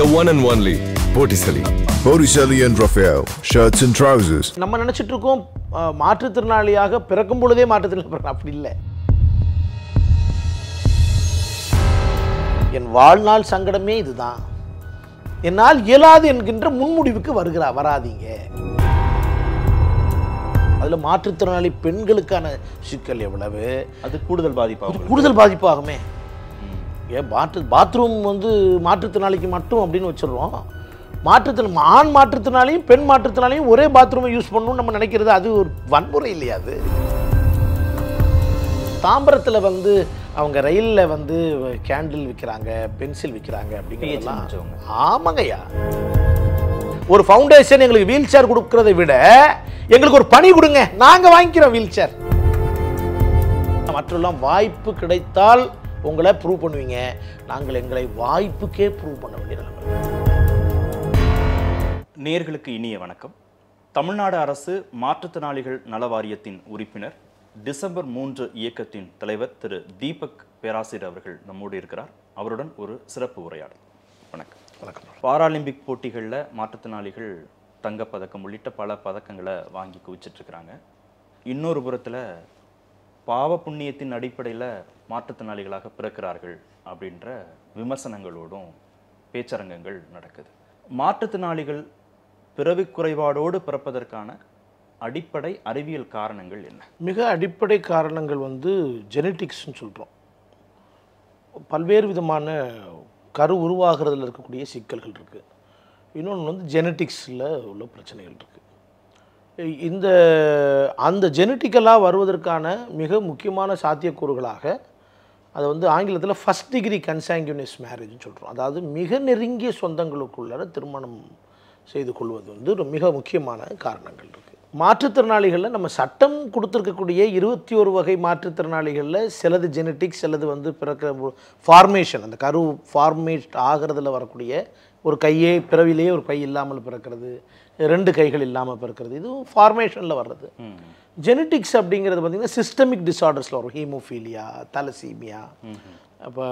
The one and only போட்டிசலி போரிசலி and Raphael shirts and trousers நம்ம நினச்சிட்டு இருக்கோம் மாற்றுத்திறனாளியாக பிறக்கும் பொழுதே மாற்றுத்திறனாளி அப்படி இல்லை என் வாழ்நாள் சங்கடமே இதுதான் என்னால் இயலாது என்கின்ற முன்முடிவுக்கு வருகிறா வராதீங்க அதில் மாற்றுத்திறனாளி பெண்களுக்கான சிக்கல் எவ்வளவு அது கூடுதல் பாதிப்பாகும் கூடுதல் பாதிப்பாகுமே ஏன் மாற்று பாத்ரூம் வந்து மாற்றுத்திறனாளிக்கு மட்டும் அப்படின்னு வச்சிடுறோம் மாற்றுத்திறன் ஆண் மாற்றுத்திறனாலையும் பெண் மாற்றுத்திறனாலையும் ஒரே பாத்ரூமை யூஸ் பண்ணணும்னு நம்ம நினைக்கிறது அது ஒரு வன்முறை இல்லையா அது தாம்பரத்தில் வந்து அவங்க ரயிலில் வந்து கேண்டில் விற்கிறாங்க பென்சில் விற்கிறாங்க அப்படிங்கிறதெல்லாம் ஆமாங்கய்யா ஒரு ஃபவுண்டேஷன் எங்களுக்கு வீல் சேர் கொடுக்கறத விட எங்களுக்கு ஒரு பணி கொடுங்க நாங்கள் வாங்கிக்கிறோம் வீல் சேர் மற்றெல்லாம் வாய்ப்பு கிடைத்தால் உங்களை ப்ரூவ் பண்ணுவீங்க நாங்கள் எங்களை வாய்ப்புக்கே ப்ரூவ் பண்ண வேண்டியிருக்கோம் நேர்களுக்கு இனிய வணக்கம் தமிழ்நாடு அரசு மாற்றுத்திறனாளிகள் நல வாரியத்தின் உறுப்பினர் டிசம்பர் மூன்று இயக்கத்தின் தலைவர் திரு தீபக் பேராசிரியர் அவர்கள் நம்மோடு இருக்கிறார் அவருடன் ஒரு சிறப்பு உரையாடல் வணக்கம் வணக்கம் பாராலிம்பிக் போட்டிகளில் மாற்றுத்திறனாளிகள் தங்கப்பதக்கம் உள்ளிட்ட பல பதக்கங்களை வாங்கி குவிச்சிட்ருக்கிறாங்க இன்னொரு புறத்தில் பாவ புண்ணியத்தின் அடிப்படையில் மாற்றுத்திறனாளிகளாக பிறக்கிறார்கள் அப்படின்ற விமர்சனங்களோடும் பேச்சரங்கங்கள் நடக்குது மாற்றுத்திறனாளிகள் பிறவி குறைபாடோடு பிறப்பதற்கான அடிப்படை அறிவியல் காரணங்கள் என்ன மிக அடிப்படை காரணங்கள் வந்து ஜெனட்டிக்ஸ்னு சொல்கிறோம் பல்வேறு விதமான கரு உருவாகிறதுல இருக்கக்கூடிய சிக்கல்கள் இருக்குது இன்னொன்று வந்து ஜெனட்டிக்ஸில் உள்ள பிரச்சனைகள் இருக்குது இந்த அந்த ஜெனட்டிக்கலாக வருவதற்கான மிக முக்கியமான சாத்தியக்கூறுகளாக அதை வந்து ஆங்கிலத்தில் ஃபஸ்ட் டிகிரி கன்சாங்கியூனிஸ் மேரேஜ்னு சொல்கிறோம் அதாவது மிக நெருங்கிய சொந்தங்களுக்குள்ள திருமணம் செய்து கொள்வது வந்து ஒரு மிக முக்கியமான காரணங்கள் இருக்குது மாற்றுத்திறனாளிகளில் நம்ம சட்டம் கொடுத்துருக்கக்கூடிய இருபத்தி ஒரு வகை மாற்றுத்திறனாளிகளில் சிலது ஜெனட்டிக்ஸ் சிலது வந்து பிறக்கிற ஃபார்மேஷன் அந்த கரு ஃபார்மேட் ஆகிறதுல வரக்கூடிய ஒரு கையே பிறவிலேயே ஒரு கை இல்லாமல் பிறக்கிறது ரெண்டு கைகள் இல்லாமல் பிறக்கிறது இதுவும் ஃபார்மேஷனில் வர்றது ஜெனட்டிக்ஸ் அப்படிங்கிறது பார்த்திங்கன்னா சிஸ்டமிக் டிஸார்டர்ஸில் வரும் ஹீமோஃபீலியா தலசீமியா இப்போ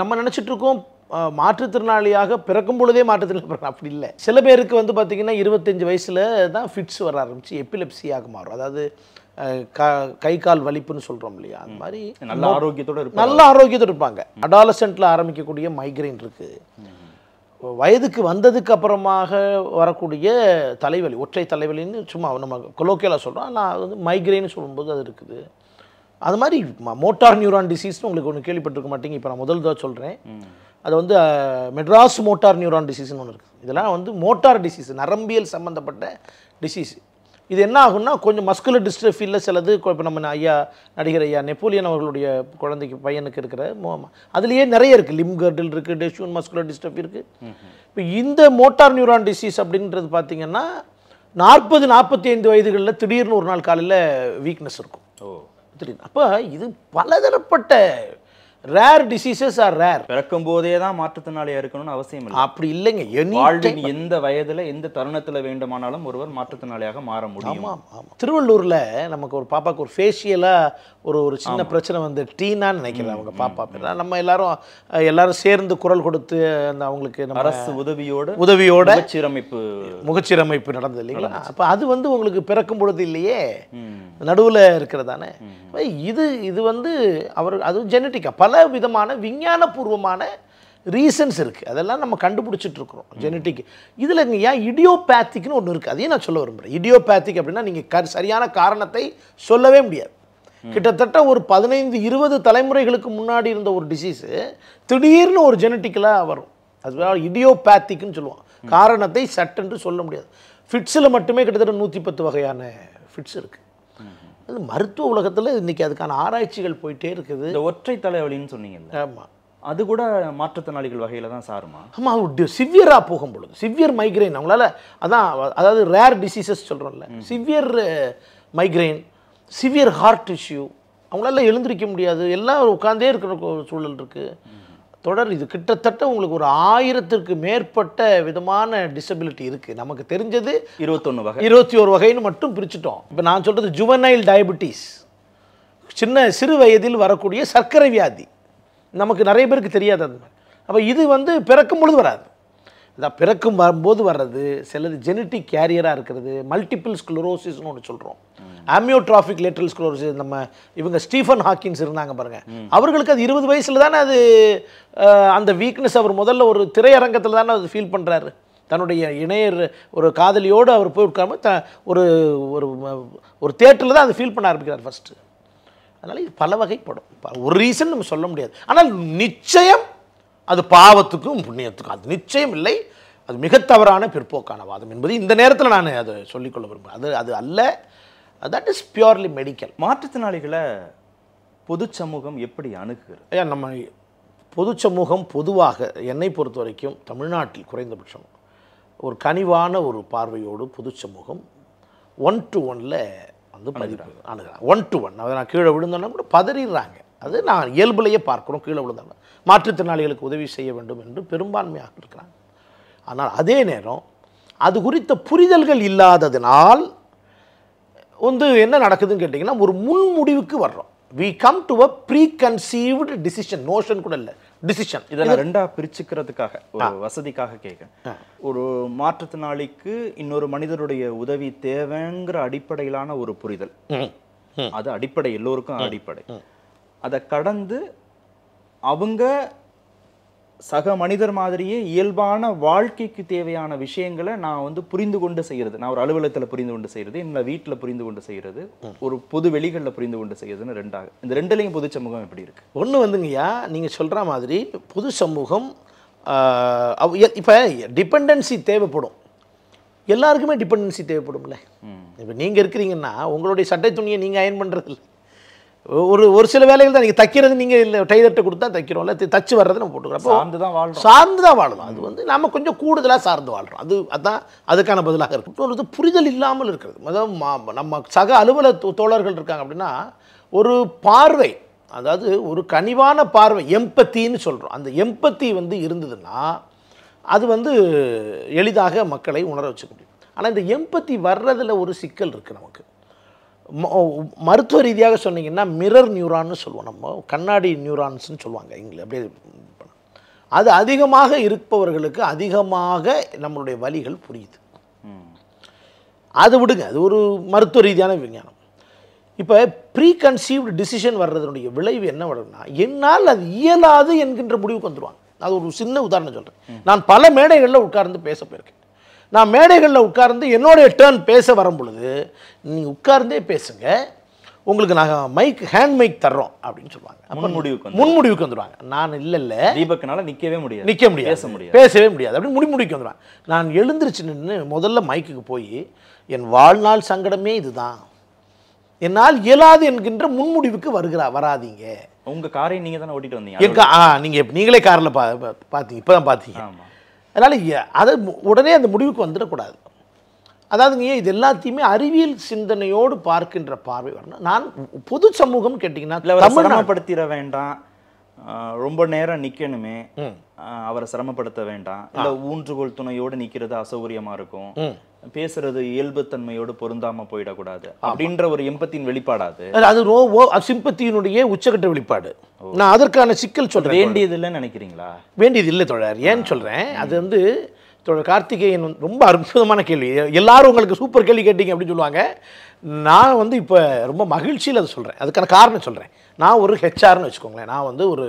நம்ம நினச்சிட்ருக்கோம் மாற்றுத்திறனாளியாக பிறக்கும் பொழுதே மாற்றுத்திறனாளி அப்படி இல்லை சில பேருக்கு வந்து பார்த்திங்கன்னா இருபத்தஞ்சி வயசில் தான் ஃபிட்ஸ் வர ஆரம்பிச்சு எப்பிலெப்சியாக மாறும் அதாவது க கை கால் வலிப்புன்னு சொல்கிறோம் இல்லையா அந்த மாதிரி நல்ல ஆரோக்கியத்தோடு நல்ல ஆரோக்கியத்தோடு இருப்பாங்க அடாலசென்ட்டில் ஆரம்பிக்கக்கூடிய மைக்ரைன் இருக்குது வயதுக்கு வந்ததுக்கு அப்புறமாக வரக்கூடிய தலைவலி ஒற்றை தலைவலின்னு சும்மா நம்ம கொலோக்கியலாக சொல்கிறோம் ஆனால் அது வந்து மைக்ரைன்னு சொல்லும்போது அது இருக்குது அது மாதிரி மோட்டார் நியூரான் டிசீஸ்னு உங்களுக்கு ஒன்று கேள்விப்பட்டிருக்க மாட்டீங்க இப்போ நான் முதல் தான் சொல்கிறேன் அது வந்து மெட்ராஸ் மோட்டார் நியூரான் டிசீஸ்னு ஒன்று இருக்குது இதெல்லாம் வந்து மோட்டார் டிசீஸ் நரம்பியல் சம்மந்தப்பட்ட டிசீஸ் இது என்ன ஆகும்னா கொஞ்சம் மஸ்குலர் டிஸ்ட்ரஃபியில் சிலது இப்போ நம்ம ஐயா நடிகர் ஐயா நெப்போலியன் அவர்களுடைய குழந்தைக்கு பையனுக்கு இருக்கிற அதுலேயே நிறைய இருக்குது லிம் கர்டில் இருக்குது டெஷூன் மஸ்குலர் டிஸ்ட்ரஃபி இருக்குது இப்போ இந்த மோட்டார் நியூரான் டிசீஸ் அப்படின்றது பார்த்திங்கன்னா நாற்பது நாற்பத்தி ஐந்து வயதுகளில் திடீர்னு ஒரு நாள் காலையில் வீக்னஸ் இருக்கும் ஓ திடீர்னு அப்போ இது பலதரப்பட்ட ரேர் டிசீசஸ் ஆர் ரேர் பிறக்கும் போதே தான் மாற்றுத்திறனாளியாக இருக்கணும்னு அவசியம் இல்லை அப்படி இல்லைங்க வாழ்வில் எந்த வயதில் எந்த தருணத்தில் வேண்டுமானாலும் ஒருவர் மாற்றுத்திறனாளியாக மாற முடியும் ஆமாம் திருவள்ளூரில் நமக்கு ஒரு பாப்பாவுக்கு ஒரு ஃபேஷியலாக ஒரு ஒரு சின்ன பிரச்சனை வந்து டீனான்னு நினைக்கிறேன் அவங்க பாப்பா பேர் நம்ம எல்லாரும் எல்லாரும் சேர்ந்து குரல் கொடுத்து அந்த அவங்களுக்கு அரசு உதவியோடு உதவியோட சீரமைப்பு முகச்சீரமைப்பு நடந்தது இல்லைங்களா அப்போ அது வந்து உங்களுக்கு பிறக்கும் பொழுது இல்லையே நடுவில் இருக்கிறதானே இது இது வந்து அவர் அது ஜெனட்டிக்கா பல பல விதமான விஞ்ஞானபூர்வமான ரீசன்ஸ் இருக்குது அதெல்லாம் நம்ம கண்டுபிடிச்சிட்ருக்குறோம் ஜெனட்டிக் இதில் நீங்கள் ஏன் இடியோபேத்திக்னு ஒன்று இருக்குது அதையும் நான் சொல்ல விரும்புகிறேன் இடியோபேத்திக் அப்படின்னா நீங்கள் சரியான காரணத்தை சொல்லவே முடியாது கிட்டத்தட்ட ஒரு பதினைந்து இருபது தலைமுறைகளுக்கு முன்னாடி இருந்த ஒரு டிசீஸு திடீர்னு ஒரு ஜெனட்டிக்கலாக வரும் அது இடியோபேத்திக்னு சொல்லுவோம் காரணத்தை சட்டென்று சொல்ல முடியாது ஃபிட்ஸில் மட்டுமே கிட்டத்தட்ட நூற்றி பத்து வகையான ஃபிட்ஸ் இருக்குது அது மருத்துவ உலகத்தில் இன்றைக்கி அதுக்கான ஆராய்ச்சிகள் போயிட்டே இருக்குது இந்த ஒற்றை தலைவலின்னு சொன்னீங்க ஆமாம் அது கூட மாற்றுத்திறனாளிகள் வகையில் தான் சாருமா ஆமாம் அது சிவியராக போகும் பொழுது சிவியர் மைக்ரைன் அவங்களால அதான் அதாவது ரேர் டிசீசஸ் சொல்கிறோம்ல severe migraine severe heart issue அவங்களால எழுந்திருக்க முடியாது எல்லாம் உட்காந்தே இருக்கிற சூழல் இருக்குது தொடர் இது கிட்டத்தட்ட உங்களுக்கு ஒரு ஆயிரத்திற்கு மேற்பட்ட விதமான டிசபிலிட்டி இருக்குது நமக்கு தெரிஞ்சது இருபத்தொன்று வகை இருபத்தி ஒரு வகைன்னு மட்டும் பிரிச்சுட்டோம் இப்போ நான் சொல்கிறது ஜுவனைல் டயபிட்டிஸ் சின்ன சிறு வயதில் வரக்கூடிய சர்க்கரை வியாதி நமக்கு நிறைய பேருக்கு தெரியாது அது அப்போ இது வந்து பிறக்கும் பொழுது வராது இதாக பிறக்கும் வரும்போது வர்றது சிலது ஜெனட்டிக் கேரியராக இருக்கிறது மல்டிபிள் ஸ்க்ளரோசிஸ்னு ஒன்று சொல்கிறோம் ஆமியோட்ராஃபிக் லேட்ரல் ஸ்க்ளரோசிஸ் நம்ம இவங்க ஸ்டீஃபன் ஹாக்கின்ஸ் இருந்தாங்க பாருங்கள் அவர்களுக்கு அது இருபது வயசில் தானே அது அந்த வீக்னஸ் அவர் முதல்ல ஒரு திரையரங்கத்தில் தானே அது ஃபீல் பண்ணுறாரு தன்னுடைய இணையர் ஒரு காதலியோடு அவர் போய் உட்கார்ந்து த ஒரு ஒரு ஒரு தேட்டரில் தான் அது ஃபீல் பண்ண ஆரம்பிக்கிறார் ஃபஸ்ட்டு அதனால் இது பல வகைப்படும் ஒரு ரீசன் நம்ம சொல்ல முடியாது ஆனால் நிச்சயம் அது பாவத்துக்கும் புண்ணியத்துக்கும் அது நிச்சயம் இல்லை அது மிக தவறான பிற்போக்கான வாதம் என்பது இந்த நேரத்தில் நான் அதை சொல்லிக்கொள்ள விரும்புகிறேன் அது அது அல்ல தட் இஸ் பியூர்லி மெடிக்கல் மாற்றுத்திறனாளிகளை பொது சமூகம் எப்படி அணுகுகிறது ஐயா நம்ம பொது சமூகம் பொதுவாக என்னை பொறுத்த வரைக்கும் தமிழ்நாட்டில் குறைந்தபட்சம் ஒரு கனிவான ஒரு பார்வையோடு பொது சமூகம் ஒன் டு ஒனில் வந்து பதிவு அணுகிறாங்க ஒன் டு ஒன் அதை நான் கீழே விழுந்தோன்னா கூட பதறிடுறாங்க அது நான் இயல்புலையே பார்க்கணும் கீழே விழுந்தவங்க மாற்றுத்திறனாளிகளுக்கு உதவி செய்ய வேண்டும் என்று பெரும்பான்மையாக இருக்கிறாங்க ஆனால் அதே நேரம் அது குறித்த புரிதல்கள் இல்லாததினால் வந்து என்ன நடக்குதுன்னு கேட்டிங்கன்னா ஒரு முன்முடிவுக்கு வர்றோம் we come to a preconceived decision notion கூட இல்லை டிசிஷன் இதை ரெண்டா ரெண்டாக பிரிச்சுக்கிறதுக்காக ஒரு வசதிக்காக கேட்க ஒரு மாற்றுத்திறனாளிக்கு இன்னொரு மனிதருடைய உதவி தேவைங்கிற அடிப்படையிலான ஒரு புரிதல் அது அடிப்படை எல்லோருக்கும் அடிப்படை அதை கடந்து அவங்க சக மனிதர் மாதிரியே இயல்பான வாழ்க்கைக்கு தேவையான விஷயங்களை நான் வந்து புரிந்து கொண்டு செய்கிறது நான் ஒரு அலுவலகத்தில் புரிந்து கொண்டு செய்கிறது இல்லை வீட்டில் புரிந்து கொண்டு செய்கிறது ஒரு பொது வெளிகளில் புரிந்து கொண்டு செய்கிறதுன்னு ரெண்டாக இந்த ரெண்டுலேயும் பொது சமூகம் எப்படி இருக்குது ஒன்று வந்துங்கய்யா நீங்கள் சொல்கிற மாதிரி பொது சமூகம் இப்போ டிபெண்டன்சி தேவைப்படும் எல்லாருக்குமே டிபெண்டன்சி தேவைப்படும்ல இப்போ நீங்கள் இருக்கிறீங்கன்னா உங்களுடைய சட்டை துணியை நீங்கள் அயன் பண்ணுறதில்லை ஒரு ஒரு சில வேலைகள் தான் நீங்கள் தைக்கிறது நீங்கள் இல்லை டைலர்கிட்ட கொடுத்தா இல்லை தச்சு வர்றது நம்ம போட்டுக்கிறோம் சார்ந்து தான் வாழ்றோம் சார்ந்து தான் வாழணும் அது வந்து நம்ம கொஞ்சம் கூடுதலாக சார்ந்து வாழ்கிறோம் அது அதுதான் அதுக்கான பதிலாக இருக்கும் இன்னொரு புரிதல் இல்லாமல் இருக்கிறது அதாவது நம்ம சக அலுவலக தோழர்கள் இருக்காங்க அப்படின்னா ஒரு பார்வை அதாவது ஒரு கனிவான பார்வை எம்பத்தின்னு சொல்கிறோம் அந்த எம்பத்தி வந்து இருந்ததுன்னா அது வந்து எளிதாக மக்களை உணர வச்சுக்க முடியும் ஆனால் இந்த எம்பத்தி வர்றதில் ஒரு சிக்கல் இருக்குது நமக்கு மருத்துவ ரீதியாக சொன்னீங்கன்னா மிரர் நியூரான்னு சொல்லுவோம் நம்ம கண்ணாடி நியூரான்ஸ்னு சொல்லுவாங்க இங்கே அப்படியே அது அதிகமாக இருப்பவர்களுக்கு அதிகமாக நம்மளுடைய வழிகள் புரியுது அது விடுங்க அது ஒரு மருத்துவ ரீதியான விஞ்ஞானம் இப்போ ப்ரீ கன்சீவ்டு டிசிஷன் வர்றதுனுடைய விளைவு என்ன வரும்னா என்னால் அது இயலாது என்கின்ற முடிவுக்கு வந்துடுவாங்க அது ஒரு சின்ன உதாரணம் சொல்கிறேன் நான் பல மேடைகளில் உட்கார்ந்து பேச போயிருக்கேன் நான் மேடைகளில் உட்கார்ந்து என்னுடைய டேர்ன் பேச வரும் பொழுது நீங்கள் உட்கார்ந்தே பேசுங்க உங்களுக்கு நாங்கள் மைக் ஹேண்ட் மைக் தர்றோம் அப்படின்னு சொல்லுவாங்க முன்முடிவுக்கு முன்முடிவுக்கு வந்துடுவாங்க நான் இல்லை இல்லை தீபக்கனால நிற்கவே முடியாது நிற்க முடியாது பேச முடியாது பேசவே முடியாது அப்படின்னு முடிமுடிக்கு வந்துடுவாங்க நான் எழுந்திருச்சு நின்று முதல்ல மைக்குக்கு போய் என் வாழ்நாள் சங்கடமே இதுதான் என்னால் இயலாது என்கின்ற முன்முடிவுக்கு வருகிறா வராதிங்க உங்கள் காரை நீங்கள் தானே ஓட்டிகிட்டு வந்தீங்க ஆ நீங்கள் நீங்களே காரில் பா பார்த்தீங்க இப்போ தான் பார்த்தீங்க அதனால் அதை உடனே அந்த முடிவுக்கு வந்துடக்கூடாது அதாவதுங்க ஏன் இது எல்லாத்தையுமே அறிவியல் சிந்தனையோடு பார்க்கின்ற பார்வை வரணும் நான் பொது சமூகம் கேட்டிங்கன்னா தமிழ்நாடுபடுத்திட வேண்டாம் ரொம்ப நேரம் நிக்கணுமே அவரை சிரமப்படுத்த வேண்டாம் இல்ல ஊன்றுகோல் துணையோடு நிக்கிறது அசௌகரியமா இருக்கும் பேசுறது தன்மையோடு பொருந்தாம போயிடக்கூடாது அப்படின்ற ஒரு எம்பத்தின் வெளிப்பாடாது அது சிம்பத்தியினுடைய உச்சகட்ட வெளிப்பாடு நான் அதற்கான சிக்கல் சொல்றேன் வேண்டியது இல்லைன்னு நினைக்கிறீங்களா வேண்டியது இல்லை தொடர் ஏன்னு சொல்றேன் அது வந்து தோழர் கார்த்திகேயன் ரொம்ப அற்புதமான கேள்வி எல்லாரும் உங்களுக்கு சூப்பர் கேள்வி கேட்டீங்க அப்படின்னு சொல்லுவாங்க நான் வந்து இப்போ ரொம்ப மகிழ்ச்சியில் அதை சொல்கிறேன் அதுக்கான காரணம் சொல்கிறேன் நான் ஒரு ஹெச்ஆர்னு வச்சுக்கோங்களேன் நான் வந்து ஒரு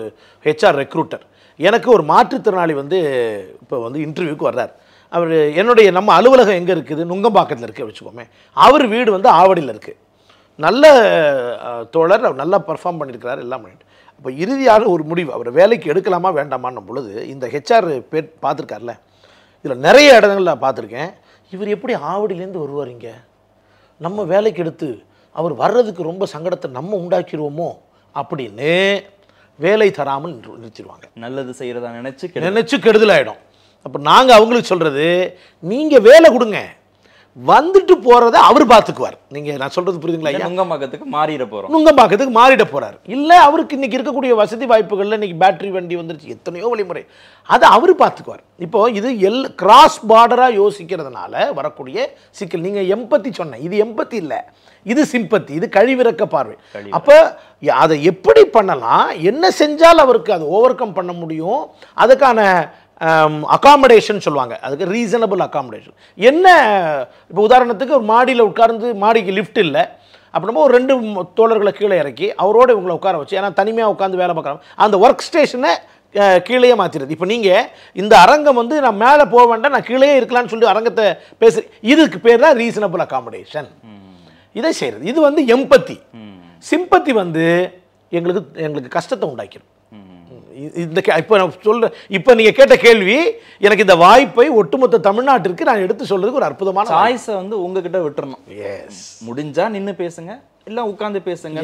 ஹெச்ஆர் ரெக்ரூட்டர் எனக்கு ஒரு மாற்றுத்திறனாளி வந்து இப்போ வந்து இன்டர்வியூக்கு வர்றார் அவர் என்னுடைய நம்ம அலுவலகம் எங்கே இருக்குது நுங்கம்பாக்கத்தில் இருக்குது வச்சுக்கோமே அவர் வீடு வந்து ஆவடியில் இருக்குது நல்ல தோழர் அவர் நல்லா பர்ஃபார்ம் பண்ணியிருக்கிறார் எல்லாம் பண்ணிட்டு அப்போ இறுதியாக ஒரு முடிவு அவர் வேலைக்கு எடுக்கலாமா வேண்டாமான்னும் பொழுது இந்த ஹெச்ஆர் பேர் பார்த்துருக்கார்ல இதில் நிறைய இடங்கள் நான் பார்த்துருக்கேன் இவர் எப்படி ஆவடியிலேருந்து வருவார் இங்கே நம்ம வேலைக்கு எடுத்து அவர் வர்றதுக்கு ரொம்ப சங்கடத்தை நம்ம உண்டாக்கிடுவோமோ அப்படின்னு வேலை தராமல் நிறுத்திடுவாங்க நல்லது செய்கிறதா நினச்சி நினச்சி கெடுதலாயிடும் அப்போ நாங்கள் அவங்களுக்கு சொல்கிறது நீங்கள் வேலை கொடுங்க வந்துட்டு போகிறத அவர் பார்த்துக்குவார் நீங்கள் நான் சொல்கிறது புரியுதுங்களா ஐயா நுங்கம்பாக்கத்துக்கு மாறிட போகிறோம் நுங்கம்பாக்கத்துக்கு மாறிட போறாரு இல்லை அவருக்கு இன்றைக்கி இருக்கக்கூடிய வசதி வாய்ப்புகள்ல இன்றைக்கி பேட்ரி வண்டி வந்துருச்சு எத்தனையோ வழிமுறை அதை அவர் பாத்துக்குவார் இப்போது இது எல் கிராஸ் பார்டராக யோசிக்கிறதுனால வரக்கூடிய சிக்கல் நீங்கள் எம்பத்தி சொன்னேன் இது எம்பத்தி இல்லை இது சிம்பத்தி இது கழிவிறக்க பார்வை அப்போ அதை எப்படி பண்ணலாம் என்ன செஞ்சால் அவருக்கு அதை ஓவர் கம் பண்ண முடியும் அதுக்கான அகாமடேஷன் சொல்லுவாங்க அதுக்கு ரீசனபிள் அகாமடேஷன் என்ன இப்போ உதாரணத்துக்கு ஒரு மாடியில் உட்கார்ந்து மாடிக்கு லிஃப்ட் இல்லை அப்படின்னா ஒரு ரெண்டு தோழர்களை கீழே இறக்கி அவரோட இவங்களை உட்கார வச்சு ஏன்னா தனிமையாக உட்காந்து வேலை பார்க்குறாங்க அந்த ஒர்க் ஸ்டேஷனை கீழே மாற்றிடுது இப்போ நீங்கள் இந்த அரங்கம் வந்து நான் மேலே போக வேண்டாம் நான் கீழே இருக்கலாம்னு சொல்லி அரங்கத்தை பேசு இதுக்கு பேர் தான் ரீசனபிள் அகாமடேஷன் இதை செய்கிறது இது வந்து எம்பத்தி சிம்பத்தி வந்து எங்களுக்கு எங்களுக்கு கஷ்டத்தை உண்டாக்கிடும் இந்த இப்போ நான் சொல்கிற இப்போ நீங்கள் கேட்ட கேள்வி எனக்கு இந்த வாய்ப்பை ஒட்டுமொத்த தமிழ்நாட்டிற்கு நான் எடுத்து சொல்கிறதுக்கு ஒரு அற்புதமான சாய்ஸை வந்து உங்ககிட்ட விட்டுறணும் எஸ் முடிஞ்சால் நின்று பேசுங்க எல்லாம் உட்காந்து பேசுங்க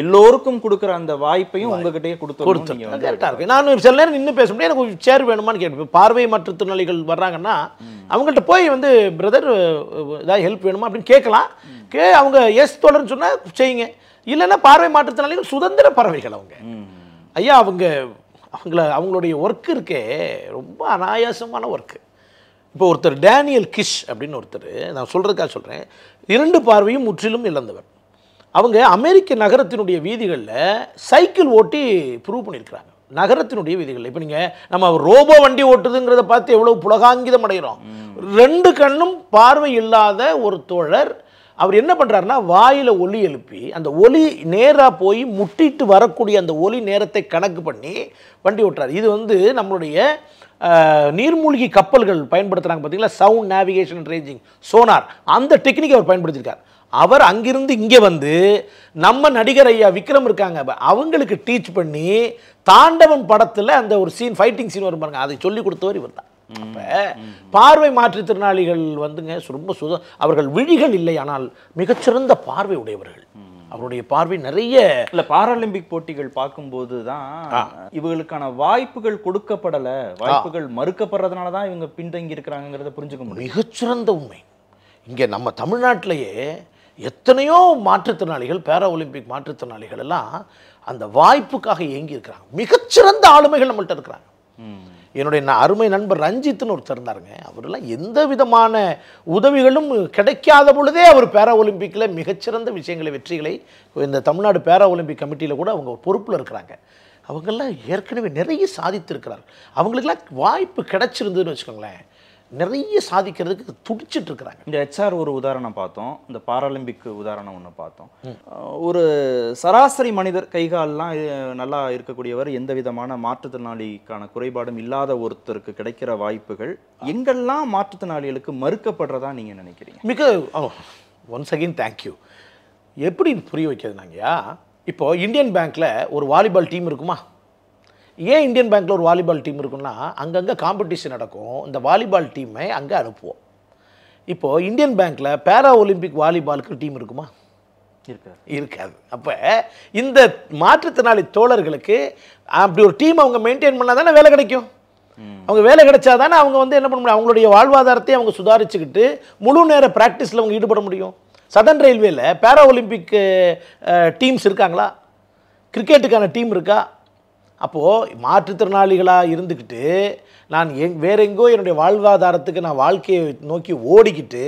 எல்லோருக்கும் கொடுக்குற அந்த வாய்ப்பையும் உங்ககிட்டயே கொடுத்து கொடுத்துருங்க கரெக்டாக இருக்கு நான் சில நேரம் நின்று பேச முடியாது எனக்கு சேர் வேணுமான்னு கேட்பேன் பார்வை மாற்றுத்திறனாளிகள் வர்றாங்கன்னா அவங்கள்ட்ட போய் வந்து பிரதர் ஏதாவது ஹெல்ப் வேணுமா அப்படின்னு கேட்கலாம் கே அவங்க எஸ் தொடர்னு சொன்னால் செய்யுங்க இல்லைன்னா பார்வை மாற்றுத்திறனாளிகள் சுதந்திர பறவைகள் அவங்க ஐயா அவங்க அவங்கள அவங்களுடைய ஒர்க்கு இருக்கே ரொம்ப அனாயாசமான ஒர்க்கு இப்போ ஒருத்தர் டேனியல் கிஷ் அப்படின்னு ஒருத்தர் நான் சொல்கிறதுக்காக சொல்கிறேன் இரண்டு பார்வையும் முற்றிலும் இழந்தவர் அவங்க அமெரிக்க நகரத்தினுடைய வீதிகளில் சைக்கிள் ஓட்டி ப்ரூவ் பண்ணியிருக்கிறாங்க நகரத்தினுடைய வீதிகள் இப்போ நீங்கள் நம்ம ரோபோ வண்டி ஓட்டுதுங்கிறத பார்த்து எவ்வளோ புலகாங்கிதம் அடைகிறோம் ரெண்டு கண்ணும் பார்வை இல்லாத ஒரு தோழர் அவர் என்ன பண்ணுறாருன்னா வாயில் ஒலி எழுப்பி அந்த ஒலி நேராக போய் முட்டிட்டு வரக்கூடிய அந்த ஒலி நேரத்தை கணக்கு பண்ணி வண்டி ஓட்டுறார் இது வந்து நம்மளுடைய நீர்மூழ்கி கப்பல்கள் பயன்படுத்துகிறாங்க பார்த்தீங்களா சவுண்ட் நேவிகேஷன் ரேஞ்சிங் சோனார் அந்த டெக்னிக் அவர் பயன்படுத்தியிருக்கார் அவர் அங்கிருந்து இங்கே வந்து நம்ம நடிகர் ஐயா விக்ரம் இருக்காங்க அவங்களுக்கு டீச் பண்ணி தாண்டவன் படத்தில் அந்த ஒரு சீன் ஃபைட்டிங் சீன் வரும் பாருங்க அதை சொல்லி கொடுத்தவர் இவர் தான் பார்வை மாற்றுத்திறனாளிகள் வந்துங்க ரொம்ப சுத அவர்கள் விழிகள் இல்லை ஆனால் மிகச்சிறந்த பார்வை உடையவர்கள் அவருடைய பார்வை நிறைய இல்ல பாராலிம்பிக் போட்டிகள் பார்க்கும்போது தான் இவர்களுக்கான வாய்ப்புகள் கொடுக்கப்படல வாய்ப்புகள் மறுக்கப்படுறதுனால தான் இவங்க பின்தங்கி இருக்கிறாங்கிறத புரிஞ்சுக்க முடியும் மிகச்சிறந்த உண்மை இங்கே நம்ம தமிழ்நாட்டிலேயே எத்தனையோ மாற்றுத்திறனாளிகள் பேரா ஒலிம்பிக் மாற்றுத்திறனாளிகள் எல்லாம் அந்த வாய்ப்புக்காக இயங்கி இருக்கிறாங்க மிகச்சிறந்த ஆளுமைகள் நம்மள்கிட்ட இருக்கிறாங்க என்னுடைய அருமை நண்பர் ரஞ்சித்துன்னு ஒருத்தர் இருந்தாருங்க அவரெல்லாம் எந்த விதமான உதவிகளும் கிடைக்காத பொழுதே அவர் பேரா ஒலிம்பிக்கில் மிகச்சிறந்த விஷயங்களை வெற்றிகளை இந்த தமிழ்நாடு பேரா ஒலிம்பிக் கமிட்டியில் கூட அவங்க பொறுப்பில் இருக்கிறாங்க அவங்கெல்லாம் ஏற்கனவே நிறைய சாதித்திருக்கிறார்கள் அவங்களுக்கெல்லாம் வாய்ப்பு கிடைச்சிருந்துன்னு வச்சுக்கோங்களேன் நிறைய சாதிக்கிறதுக்கு துடிச்சிட்டு இருக்கிறாங்க இந்த ஹெச்ஆர் ஒரு உதாரணம் பார்த்தோம் இந்த பாராலிம்பிக் உதாரணம் ஒன்று பார்த்தோம் ஒரு சராசரி மனிதர் கைகாலெலாம் நல்லா இருக்கக்கூடியவர் எந்த விதமான மாற்றுத்திறனாளிக்கான குறைபாடும் இல்லாத ஒருத்தருக்கு கிடைக்கிற வாய்ப்புகள் எங்கெல்லாம் மாற்றுத்திறனாளிகளுக்கு மறுக்கப்படுறதா நீங்கள் நினைக்கிறீங்க மிக ஒன்ஸ் அகெயின் தேங்க்யூ எப்படி புரிய வைக்கிறது நாங்கயா இப்போது இந்தியன் பேங்க்கில் ஒரு வாலிபால் டீம் இருக்குமா ஏன் இந்தியன் பேங்க்கில் ஒரு வாலிபால் டீம் இருக்குன்னா அங்கங்கே காம்படிஷன் நடக்கும் இந்த வாலிபால் டீமை அங்கே அனுப்புவோம் இப்போது இந்தியன் பேங்க்கில் பேரா ஒலிம்பிக் வாலிபாலுக்கு டீம் இருக்குமா இருக்காது இருக்காது அப்போ இந்த மாற்றுத்திறனாளி தோழர்களுக்கு அப்படி ஒரு டீம் அவங்க மெயின்டைன் பண்ணால் தானே வேலை கிடைக்கும் அவங்க வேலை கிடைச்சா தானே அவங்க வந்து என்ன பண்ண முடியும் அவங்களுடைய வாழ்வாதாரத்தை அவங்க சுதாரிச்சுக்கிட்டு முழு நேர ப்ராக்டிஸில் அவங்க ஈடுபட முடியும் சதன் ரயில்வேயில் பேரா ஒலிம்பிக் டீம்ஸ் இருக்காங்களா கிரிக்கெட்டுக்கான டீம் இருக்கா அப்போது மாற்றுத்திறனாளிகளாக இருந்துக்கிட்டு நான் எங் வேற எங்கோ என்னுடைய வாழ்வாதாரத்துக்கு நான் வாழ்க்கையை நோக்கி ஓடிக்கிட்டு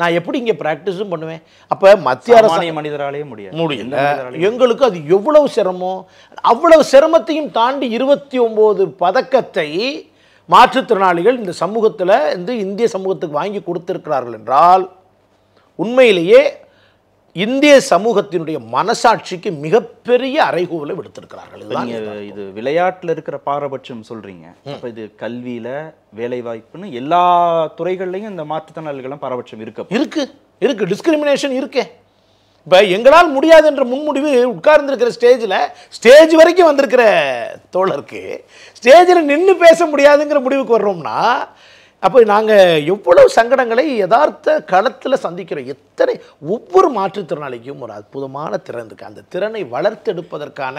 நான் எப்படி இங்கே ப்ராக்டிஸும் பண்ணுவேன் அப்போ மத்திய அரசு மனிதராலேயே முடியும் முடியல எங்களுக்கு அது எவ்வளவு சிரமம் அவ்வளவு சிரமத்தையும் தாண்டி இருபத்தி ஒம்பது பதக்கத்தை மாற்றுத்திறனாளிகள் இந்த சமூகத்தில் வந்து இந்திய சமூகத்துக்கு வாங்கி கொடுத்துருக்கிறார்கள் என்றால் உண்மையிலேயே இந்திய சமூகத்தினுடைய மனசாட்சிக்கு மிகப்பெரிய அறைகூவலை விடுத்திருக்கிறார்கள் இது விளையாட்டில் இருக்கிற பாரபட்சம் சொல்றீங்க அப்ப இது கல்வியில வேலை வாய்ப்புன்னு எல்லா துறைகள்லையும் இந்த மாற்றுத்திறனாளிகள்லாம் பாரபட்சம் இருக்கு இருக்கு இருக்கு டிஸ்கிரிமினேஷன் இருக்கே இப்போ எங்களால் முடியாது என்ற முன்முடிவு உட்கார்ந்துருக்கிற ஸ்டேஜில் ஸ்டேஜ் வரைக்கும் வந்திருக்கிற தோழருக்கு ஸ்டேஜில் நின்று பேச முடியாதுங்கிற முடிவுக்கு வர்றோம்னா அப்போ நாங்கள் எவ்வளவு சங்கடங்களை யதார்த்த களத்தில் சந்திக்கிறோம் எத்தனை ஒவ்வொரு மாற்றுத்திறனாளிக்கும் ஒரு அற்புதமான திறன் இருக்குது அந்த திறனை வளர்த்தெடுப்பதற்கான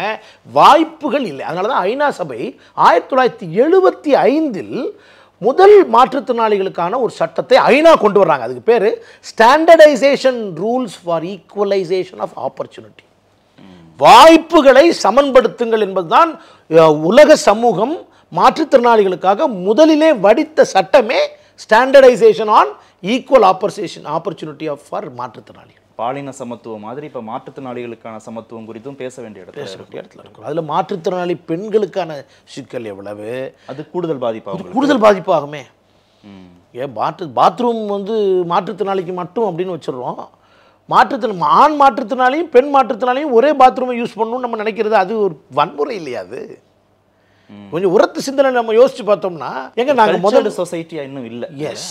வாய்ப்புகள் இல்லை அதனால தான் ஐநா சபை ஆயிரத்தி தொள்ளாயிரத்தி எழுபத்தி ஐந்தில் முதல் மாற்றுத்திறனாளிகளுக்கான ஒரு சட்டத்தை ஐநா கொண்டு வர்றாங்க அதுக்கு பேர் standardisation rules for equalisation of opportunity வாய்ப்புகளை சமன்படுத்துங்கள் என்பதுதான் உலக சமூகம் மாற்றுத்திறனாளிகளுக்காக முதலிலே வடித்த சட்டமே standardisation on equal operation opportunity of for மாற்றுத்திறனாளிகள் பாலின சமத்துவம் மாதிரி இப்போ மாற்றுத்திறனாளிகளுக்கான சமத்துவம் குறித்தும் பேச வேண்டிய இடத்துல வேண்டிய இடத்துல இருக்கும் அதில் மாற்றுத்திறனாளி பெண்களுக்கான சிக்கல் எவ்வளவு அது கூடுதல் பாதிப்பாகும் கூடுதல் பாதிப்பாகுமே ஏன் பாத்ரூ பாத்ரூம் வந்து மாற்றுத்திறனாளிக்கு மட்டும் அப்படின்னு வச்சிடுறோம் மாற்றுத்திற ஆண் மாற்றுத்திறனாலையும் பெண் மாற்றுத்திறனாலையும் ஒரே பாத்ரூமை யூஸ் பண்ணணும்னு நம்ம நினைக்கிறது அது ஒரு வன்முறை இல்லையா அது கொஞ்சம் உரத்து சிந்தனை நம்ம யோசிச்சு பார்த்தோம்னா எங்க நாங்க முதல் சொசைட்டியா இன்னும் இல்ல எஸ்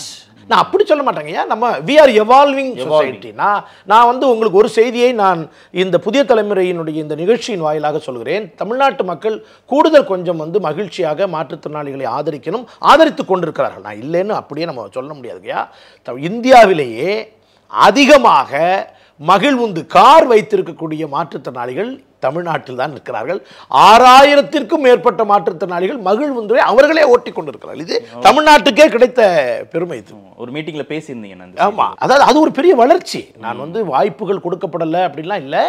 நான் அப்படி சொல்ல மாட்டேங்கய்யா நம்ம வி ஆர் எவால்விங் சொசைட்டி நான் நான் வந்து உங்களுக்கு ஒரு செய்தியை நான் இந்த புதிய தலைமுறையினுடைய இந்த நிகழ்ச்சியின் வாயிலாக சொல்கிறேன் தமிழ்நாட்டு மக்கள் கூடுதல் கொஞ்சம் வந்து மகிழ்ச்சியாக மாற்றுத்திறனாளிகளை ஆதரிக்கணும் ஆதரித்து கொண்டிருக்கிறார்கள் நான் இல்லைன்னு அப்படியே நம்ம சொல்ல முடியாதுங்கய்யா இந்தியாவிலேயே அதிகமாக மகிழ்வுந்து கார் வைத்திருக்கக்கூடிய மாற்றுத்திறனாளிகள் தமிழ்நாட்டில் தான் இருக்கிறார்கள் ஆறாயிரத்திற்கும் மேற்பட்ட மாற்றுத்திறனாளிகள் மகிழ்வுந்துரை அவர்களே ஓட்டிக் கொண்டிருக்கிறார்கள் இது தமிழ்நாட்டுக்கே கிடைத்த பெருமை ஒரு மீட்டிங்கில் பேசியிருந்தீங்க ஆமாம் அதாவது அது ஒரு பெரிய வளர்ச்சி நான் வந்து வாய்ப்புகள் கொடுக்கப்படலை அப்படின்லாம் இல்லை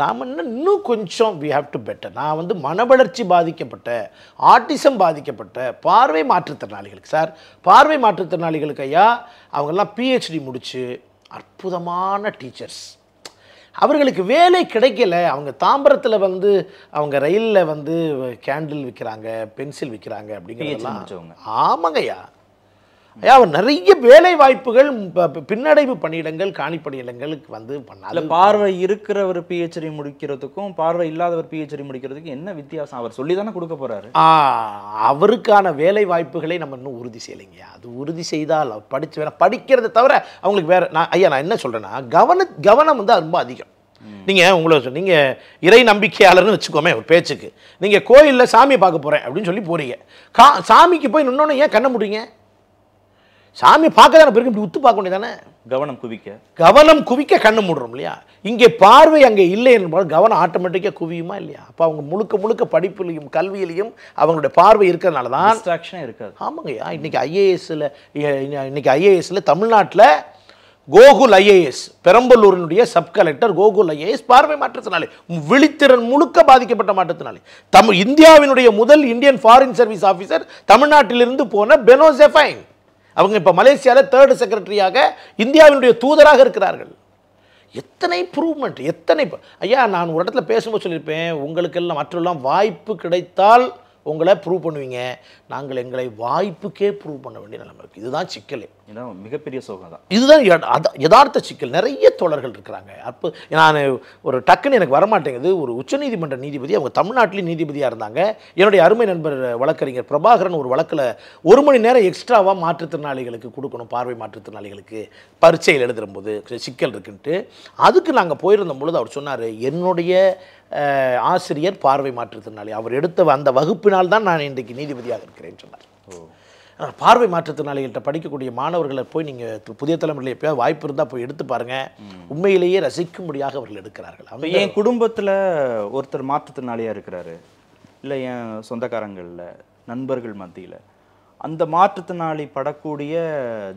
நாம் இன்னும் கொஞ்சம் வி ஹாவ் டு பெட்டர் நான் வந்து மன வளர்ச்சி பாதிக்கப்பட்ட ஆட்டிசம் பாதிக்கப்பட்ட பார்வை மாற்றுத்திறனாளிகளுக்கு சார் பார்வை மாற்றுத்திறனாளிகளுக்கு ஐயா அவங்கெல்லாம் பிஹெச்டி முடித்து அற்புதமான டீச்சர்ஸ் அவர்களுக்கு வேலை கிடைக்கல அவங்க தாம்பரத்தில் வந்து அவங்க ரயிலில் வந்து கேண்டில் விற்கிறாங்க பென்சில் விற்கிறாங்க அப்படிங்கிறதெல்லாம் ஆமாங்கய்யா அவர் நிறைய வேலை வாய்ப்புகள் பின்னடைவு பணியிடங்கள் காணி பணியிடங்களுக்கு வந்து பண்ணார் பார்வை இருக்கிறவர் பிஹெச்டி முடிக்கிறதுக்கும் பார்வை இல்லாதவர் பிஹெச்டி முடிக்கிறதுக்கும் என்ன வித்தியாசம் அவர் சொல்லி தானே கொடுக்க போறாரு அவருக்கான வேலை வாய்ப்புகளை நம்ம இன்னும் உறுதி செய்யலைங்க அது உறுதி செய்தால் படிச்சு வேணா படிக்கிறத தவிர அவங்களுக்கு வேற நான் ஐயா நான் என்ன சொல்றேன்னா கவன கவனம் வந்து ரொம்ப அதிகம் நீங்கள் உங்களை நீங்கள் இறை நம்பிக்கையாளர்னு வச்சுக்கோமே ஒரு பேச்சுக்கு நீங்கள் கோயிலில் சாமியை பார்க்க போகிறேன் அப்படின்னு சொல்லி போகிறீங்க கா சாமிக்கு போய் நின்னோன்னு ஏன் கண்ண முடியுங்க சாமி பார்க்க தானே பிறகு இப்படி உத்து பார்க்க வேண்டியதானே கவனம் குவிக்க கவனம் குவிக்க கண்ணு மூடுறோம் இல்லையா இங்கே பார்வை அங்கே இல்லை என்பதால் கவனம் ஆட்டோமேட்டிக்காக குவியுமா இல்லையா அப்போ அவங்க முழுக்க முழுக்க படிப்புலையும் கல்வியிலையும் அவங்களுடைய பார்வை இருக்கிறதுனால தான் டிஸ்ட்ராக்ஷனே இருக்காது ஆமாங்கய்யா இன்றைக்கி ஐஏஎஸ்ஸில் இன்னைக்கு ஐஏஎஸ்ஸில் தமிழ்நாட்டில் கோகுல் ஐஏஎஸ் பெரம்பலூரினுடைய சப் கலெக்டர் கோகுல் ஐஏஎஸ் பார்வை மாற்றத்தினாலே விழித்திறன் முழுக்க பாதிக்கப்பட்ட மாற்றத்தினாலே தமிழ் இந்தியாவினுடைய முதல் இந்தியன் ஃபாரின் சர்வீஸ் ஆஃபீஸர் தமிழ்நாட்டிலிருந்து போன பெனோசெஃபைன் அவங்க இப்போ மலேசியாவில் தேர்டு செக்ரட்டரியாக இந்தியாவினுடைய தூதராக இருக்கிறார்கள் எத்தனை இம்ப்ரூவ்மெண்ட் எத்தனை ஐயா நான் ஒரு இடத்துல பேசும்போது சொல்லியிருப்பேன் உங்களுக்கெல்லாம் மற்றெல்லாம் வாய்ப்பு கிடைத்தால் உங்களை ப்ரூவ் பண்ணுவீங்க நாங்கள் எங்களை வாய்ப்புக்கே ப்ரூவ் பண்ண வேண்டிய நிலைமை இருக்குது இதுதான் சிக்கலே இதுதான் மிகப்பெரிய சோகம் தான் இதுதான் யதார்த்த சிக்கல் நிறைய தோழர்கள் இருக்கிறாங்க அப்போ நான் ஒரு டக்குன்னு எனக்கு வரமாட்டேங்குது ஒரு உச்சநீதிமன்ற நீதிபதி அவங்க தமிழ்நாட்டிலேயும் நீதிபதியாக இருந்தாங்க என்னுடைய அருமை நண்பர் வழக்கறிஞர் பிரபாகரன் ஒரு வழக்கில் ஒரு மணி நேரம் எக்ஸ்ட்ராவாக மாற்றுத்திறனாளிகளுக்கு கொடுக்கணும் பார்வை மாற்றுத்திறனாளிகளுக்கு பரீட்சையில் எழுதுகிறபோது சிக்கல் இருக்குன்ட்டு அதுக்கு நாங்கள் போயிருந்த பொழுது அவர் சொன்னார் என்னுடைய ஆசிரியர் பார்வை மாற்றுத்திறனாளி அவர் எடுத்த அந்த வகுப்பினால் தான் நான் இன்றைக்கு நீதிபதியாக இருக்கிறேன் இருக்கிறேன்னு சொன்னார் ஆனால் பார்வை மாற்றுத்திறனாளிகள்கிட்ட படிக்கக்கூடிய மாணவர்களை போய் நீங்கள் புதிய தலைமுறையில் எப்போயாவது வாய்ப்பு இருந்தால் போய் எடுத்து பாருங்கள் உண்மையிலேயே ரசிக்கும்படியாக அவர்கள் எடுக்கிறார்கள் அவங்க என் குடும்பத்தில் ஒருத்தர் மாற்றுத்திறனாளியாக இருக்கிறாரு இல்லை என் சொந்தக்காரங்களில் நண்பர்கள் மத்தியில் அந்த மாற்றுத்திறனாளி படக்கூடிய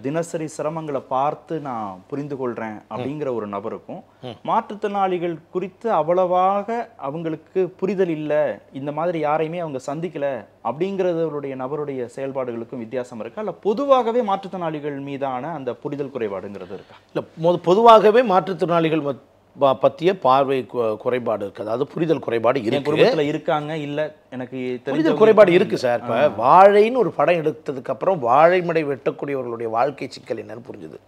தினசரி சிரமங்களை பார்த்து நான் புரிந்து கொள்றேன் அப்படிங்கிற ஒரு நபருக்கும் மாற்றுத்திறனாளிகள் குறித்து அவ்வளவாக அவங்களுக்கு புரிதல் இல்லை இந்த மாதிரி யாரையுமே அவங்க சந்திக்கல அப்படிங்கிறதவருடைய நபருடைய செயல்பாடுகளுக்கும் வித்தியாசம் இருக்கா இல்லை பொதுவாகவே மாற்றுத்திறனாளிகள் மீதான அந்த புரிதல் குறைபாடுங்கிறது இருக்கா இல்லை பொதுவாகவே மாற்றுத்திறனாளிகள் பற்றிய பார்வை குறைபாடு இருக்குது அது புரிதல் குறைபாடு இருக்கு இருக்காங்க இல்லை எனக்கு புரிதல் குறைபாடு இருக்குது சார் இப்போ வாழைன்னு ஒரு படம் எடுத்ததுக்கப்புறம் வாழைமடை வெட்டக்கூடியவர்களுடைய வாழ்க்கை சிக்கல் என்னன்னு புரிஞ்சுது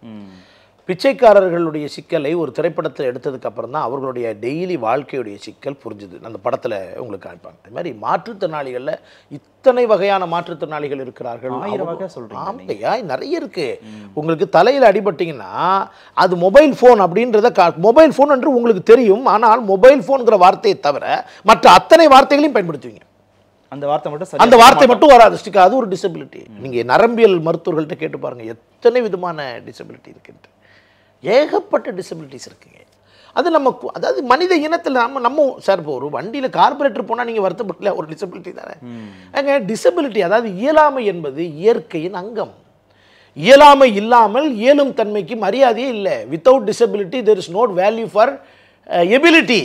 பிச்சைக்காரர்களுடைய சிக்கலை ஒரு திரைப்படத்தில் எடுத்ததுக்கு அப்புறம் தான் அவர்களுடைய டெய்லி வாழ்க்கையுடைய சிக்கல் புரிஞ்சுது அந்த படத்தில் உங்களுக்கு காமிப்பாங்க அது மாதிரி மாற்றுத்திறனாளிகளில் இத்தனை வகையான மாற்றுத்திறனாளிகள் இருக்கிறார்கள் ஆயிரம் ஆமையா நிறைய இருக்கு உங்களுக்கு தலையில் அடிபட்டிங்கன்னா அது மொபைல் ஃபோன் அப்படின்றத கா மொபைல் ஃபோன் என்று உங்களுக்கு தெரியும் ஆனால் மொபைல் ஃபோனுங்கிற வார்த்தையை தவிர மற்ற அத்தனை வார்த்தைகளையும் பயன்படுத்துவீங்க அந்த வார்த்தை மட்டும் அந்த வார்த்தை மட்டும் வராது ஸ்டிக்கா அது ஒரு டிசபிலிட்டி நீங்கள் நரம்பியல் மருத்துவர்கள்ட்ட கேட்டு பாருங்கள் எத்தனை விதமான டிசபிலிட்டி இருக்குன்ட்டு ஏகப்பட்ட டிசபிலிட்டிஸ் இருக்குங்க அது நம்ம அதாவது மனித இனத்தில் நம்ம நம்ம சார் இப்போ ஒரு வண்டியில் கார்பரேட்டர் போனால் நீங்கள் வருத்தப்படல ஒரு டிசபிலிட்டி தானே அங்கே டிசபிலிட்டி அதாவது இயலாமை என்பது இயற்கையின் அங்கம் இயலாமை இல்லாமல் இயலும் தன்மைக்கு மரியாதையே இல்லை without disability there is not value for ability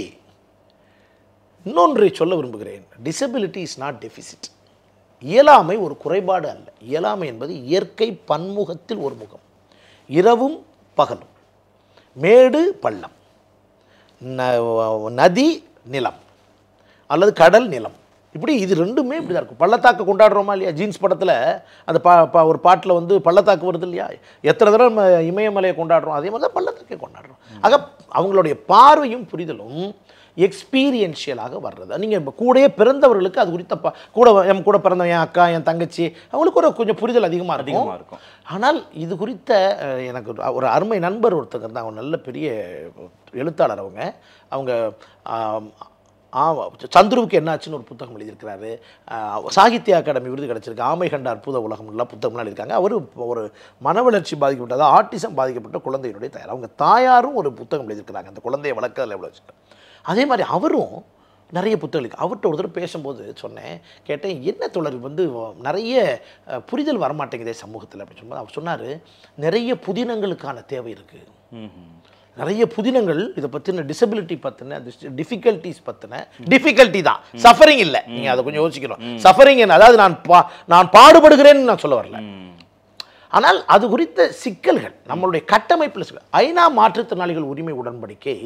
இன்னொன்றை சொல்ல விரும்புகிறேன் டிசபிலிட்டி இஸ் நாட் டெஃபிசிட் இயலாமை ஒரு குறைபாடு அல்ல இயலாமை என்பது இயற்கை பன்முகத்தில் ஒரு முகம் இரவும் பகலும் மேடு பள்ளம் நதி நிலம் அல்லது கடல் நிலம் இப்படி இது ரெண்டுமே இப்படி தான் இருக்கும் பள்ளத்தாக்கு கொண்டாடுறோமா இல்லையா ஜீன்ஸ் படத்தில் அந்த பா ஒரு பாட்டில் வந்து பள்ளத்தாக்கு வருது இல்லையா எத்தனை தடவை நம்ம இமயமலையை கொண்டாடுறோம் அதே மாதிரி தான் பள்ளத்தாக்கே கொண்டாடுறோம் ஆக அவங்களுடைய பார்வையும் புரிதலும் எக்ஸ்பீரியன்ஷியலாக வர்றது நீங்கள் இப்போ கூடயே பிறந்தவர்களுக்கு அது குறித்த கூட என் கூட பிறந்த என் அக்கா என் தங்கச்சி அவங்களுக்கு ஒரு கொஞ்சம் புரிதல் அதிகமாக அதிகமாக இருக்கும் ஆனால் இது குறித்த எனக்கு ஒரு அருமை நண்பர் ஒருத்தர் இருந்தால் அவங்க நல்ல பெரிய எழுத்தாளர் அவங்க அவங்க சந்துருவுக்கு என்னாச்சுன்னு ஒரு புத்தகம் எழுதியிருக்கிறாரு சாகித்ய அகாடமி விருது கிடச்சிருக்கு ஆமை கண்ட அற்புத உலகம்லாம் புத்தகம்லாம் எழுதிருக்காங்க அவர் ஒரு மன வளர்ச்சி பாதிக்கப்பட்ட ஆட்டிசம் பாதிக்கப்பட்ட குழந்தையினுடைய தயார் அவங்க தாயாரும் ஒரு புத்தகம் எழுதியிருக்கிறாங்க அந்த குழந்தையை வளர்க்கறதுல எவ்வளோ அதே மாதிரி அவரும் நிறைய புத்தகங்களுக்கு அவர்கிட்ட ஒரு தடவை பேசும்போது சொன்னேன் கேட்டேன் என்ன தொடர் வந்து நிறைய புரிதல் வரமாட்டேங்குதே சமூகத்தில் அப்படின்னு சொல்லும்போது அவர் சொன்னார் நிறைய புதினங்களுக்கான தேவை இருக்குது நிறைய புதினங்கள் இதை பற்றின டிசபிலிட்டி பற்றின டிஃபிகல்ட்டிஸ் பற்றின டிஃபிகல்ட்டி தான் சஃபரிங் இல்லை நீங்கள் அதை கொஞ்சம் யோசிக்கணும் சஃபரிங் அதாவது நான் பா நான் பாடுபடுகிறேன்னு நான் சொல்ல வரல ஆனால் அது குறித்த சிக்கல்கள் நம்மளுடைய கட்டமைப்பில் ஐநா மாற்றுத்திறனாளிகள் உரிமை உடன்படிக்கை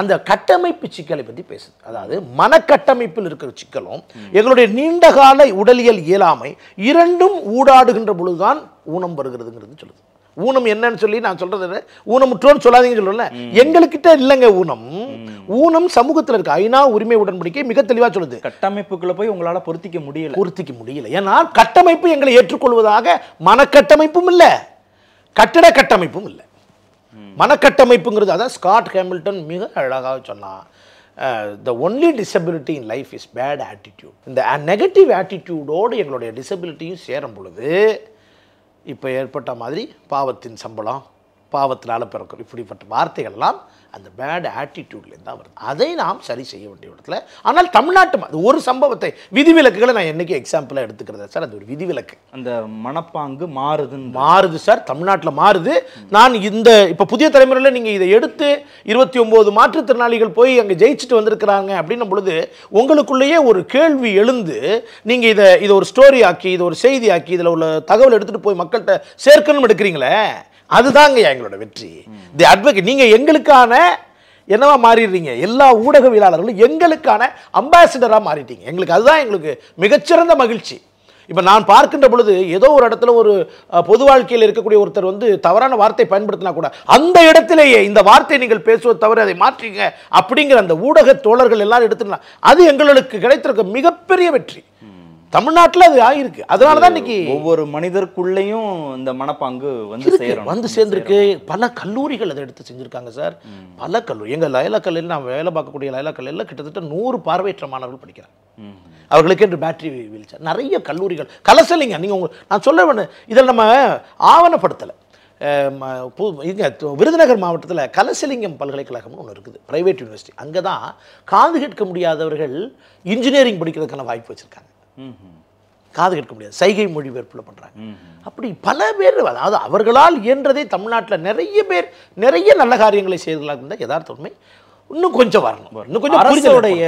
அந்த கட்டமைப்பு சிக்கலை பற்றி பேசுது அதாவது மனக்கட்டமைப்பில் இருக்கிற சிக்கலும் எங்களுடைய நீண்டகால உடலியல் இயலாமை இரண்டும் ஊடாடுகின்ற பொழுதுதான் ஊனம் வருகிறதுங்கிறது சொல்லுது ஊனம் என்னன்னு சொல்லி நான் சொல்றது ஊனமுற்றோன்னு சொல்லாதீங்கன்னு சொல்லல எங்கள்கிட்ட இல்லைங்க ஊனம் ஊனம் சமூகத்தில் இருக்க ஐநா உரிமை உடன்படிக்கை மிக தெளிவாக சொல்லுது கட்டமைப்புகளை போய் உங்களால் பொருத்திக்க முடியல பொருத்திக்க முடியல ஏன்னா கட்டமைப்பு எங்களை ஏற்றுக்கொள்வதாக மனக்கட்டமைப்பும் இல்லை கட்டிட கட்டமைப்பும் இல்லை மனக்கட்டமைப்புங்கிறது அதான் ஸ்காட் ஹேமில்டன் மிக அழகாக சொன்னான் the only disability in life is bad attitude இந்த நெகட்டிவ் ஆட்டிடியூடோடு எங்களுடைய டிசபிலிட்டியும் சேரும் பொழுது இப்போ ஏற்பட்ட மாதிரி பாவத்தின் சம்பளம் பாவத்தினால் பிறக்கும் இப்படிப்பட்ட எல்லாம் அந்த பேட் ஆட்டிடியூட்லேருந்து தான் வருது அதை நாம் சரி செய்ய வேண்டிய இடத்துல ஆனால் தமிழ்நாட்டு அது ஒரு சம்பவத்தை விதிவிலக்குகளை நான் என்றைக்கும் எக்ஸாம்பிளாக எடுத்துக்கிறத சார் அது ஒரு விதிவிலக்கு அந்த மனப்பாங்கு மாறுதுன்னு மாறுது சார் தமிழ்நாட்டில் மாறுது நான் இந்த இப்போ புதிய தலைமுறையில் நீங்கள் இதை எடுத்து இருபத்தி ஒம்பது மாற்றுத்திறனாளிகள் போய் அங்கே ஜெயிச்சுட்டு வந்திருக்கிறாங்க அப்படின்னும் பொழுது உங்களுக்குள்ளேயே ஒரு கேள்வி எழுந்து நீங்கள் இதை இதை ஒரு ஸ்டோரி ஆக்கி இதை ஒரு செய்தி ஆக்கி இதில் உள்ள தகவல் எடுத்துகிட்டு போய் மக்கள்கிட்ட சேர்க்கணும் எடுக்கிறீங்களே அதுதாங்க எங்களோட வெற்றி தி அட்வொகேட் நீங்கள் எங்களுக்கான என்னவா மாறிடுறீங்க எல்லா ஊடகவியலாளர்களும் எங்களுக்கான அம்பாசிடராக மாறிட்டீங்க எங்களுக்கு அதுதான் எங்களுக்கு மிகச்சிறந்த மகிழ்ச்சி இப்போ நான் பார்க்கின்ற பொழுது ஏதோ ஒரு இடத்துல ஒரு பொது வாழ்க்கையில் இருக்கக்கூடிய ஒருத்தர் வந்து தவறான வார்த்தை பயன்படுத்தினா கூட அந்த இடத்திலேயே இந்த வார்த்தை நீங்கள் பேசுவது தவிர அதை மாற்றிங்க அப்படிங்கிற அந்த ஊடக தோழர்கள் எல்லாரும் எடுத்துக்கலாம் அது எங்களுக்கு கிடைத்திருக்க மிகப்பெரிய வெற்றி தமிழ்நாட்டில் அது ஆகிருக்கு அதனால தான் இன்னைக்கு ஒவ்வொரு மனிதருக்குள்ளேயும் இந்த மனப்பாங்கு வந்து சேரும் வந்து சேர்ந்துருக்கு பல கல்லூரிகள் அதை எடுத்து செஞ்சுருக்காங்க சார் பல கல்லூரி எங்கள் லயலா கல்லையில் நான் வேலை பார்க்கக்கூடிய லயலா கல்லையில் கிட்டத்தட்ட நூறு பார்வையற்ற மாணவர்கள் படிக்கிறாங்க அவர்களுக்கு என்று பேட்டரி சார் நிறைய கல்லூரிகள் கலசலிங்க நீங்கள் உங்கள் நான் சொல்ல வேணும் இதில் நம்ம ஆவணப்படுத்தலை இங்கே விருதுநகர் மாவட்டத்தில் கலசலிங்கம் பல்கலைக்கழகம்னு ஒன்று இருக்குது ப்ரைவேட் யூனிவர்சிட்டி அங்கே தான் காது கேட்க முடியாதவர்கள் இன்ஜினியரிங் படிக்கிறதுக்கான வாய்ப்பு வச்சுருக்காங்க காது கேட்க முடியாது சைகை மொழிபெயர்ப்பில் பண்ணுறாங்க அப்படி பல பேர் அதாவது அவர்களால் இயன்றதை தமிழ்நாட்டில் நிறைய பேர் நிறைய நல்ல காரியங்களை செய்தர்களாக இருந்தால் யதார்த்த உண்மை இன்னும் கொஞ்சம் வரணும் இன்னும் கொஞ்சம் அரசுடைய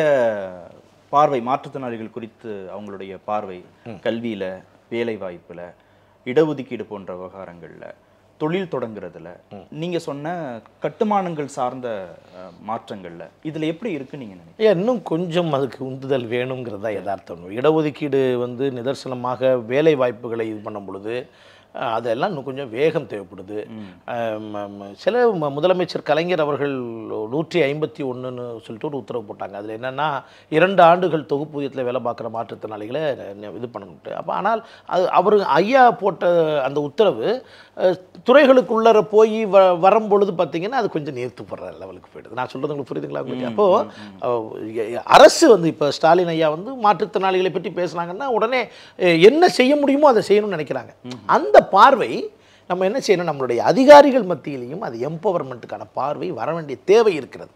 பார்வை மாற்றுத்திறனாளிகள் குறித்து அவங்களுடைய பார்வை கல்வியில் வேலை வாய்ப்பில் இடஒதுக்கீடு போன்ற விவகாரங்களில் தொழில் தொடங்குறதுல நீங்கள் சொன்ன கட்டுமானங்கள் சார்ந்த மாற்றங்களில் இதில் எப்படி இருக்கு நீங்க இன்னும் கொஞ்சம் அதுக்கு உந்துதல் வேணுங்கிறதா யதார்த்தம் இடஒதுக்கீடு வந்து நிதர்சனமாக வேலை வாய்ப்புகளை இது பண்ணும் பொழுது அதெல்லாம் இன்னும் கொஞ்சம் வேகம் தேவைப்படுது சில முதலமைச்சர் கலைஞர் அவர்கள் நூற்றி ஐம்பத்தி ஒன்றுன்னு சொல்லிட்டு ஒரு உத்தரவு போட்டாங்க அதில் என்னென்னா இரண்டு ஆண்டுகள் தொகுப்பூதியத்தில் வேலை பார்க்குற மாற்றுத்திறனாளிகளை இது பண்ணணுட்டு அப்போ ஆனால் அது அவர் ஐயா போட்ட அந்த உத்தரவு துறைகளுக்குள்ளே போய் வ வரும் பொழுது பார்த்தீங்கன்னா அது கொஞ்சம் நேர்த்து போடுற லெவலுக்கு போயிடுது நான் சொல்கிறது உங்களுக்கு புரியுதுங்களா உங்களுக்கு அப்போது அரசு வந்து இப்போ ஸ்டாலின் ஐயா வந்து மாற்றுத்திறனாளிகளை பற்றி பேசுனாங்கன்னா உடனே என்ன செய்ய முடியுமோ அதை செய்யணும்னு நினைக்கிறாங்க அந்த பார்வை நம்ம என்ன செய்யணும் நம்மளுடைய அதிகாரிகள் மத்தியிலையும் அது எம்பவர்மெண்ட்டுக்கான பார்வை வர வேண்டிய தேவை இருக்கிறது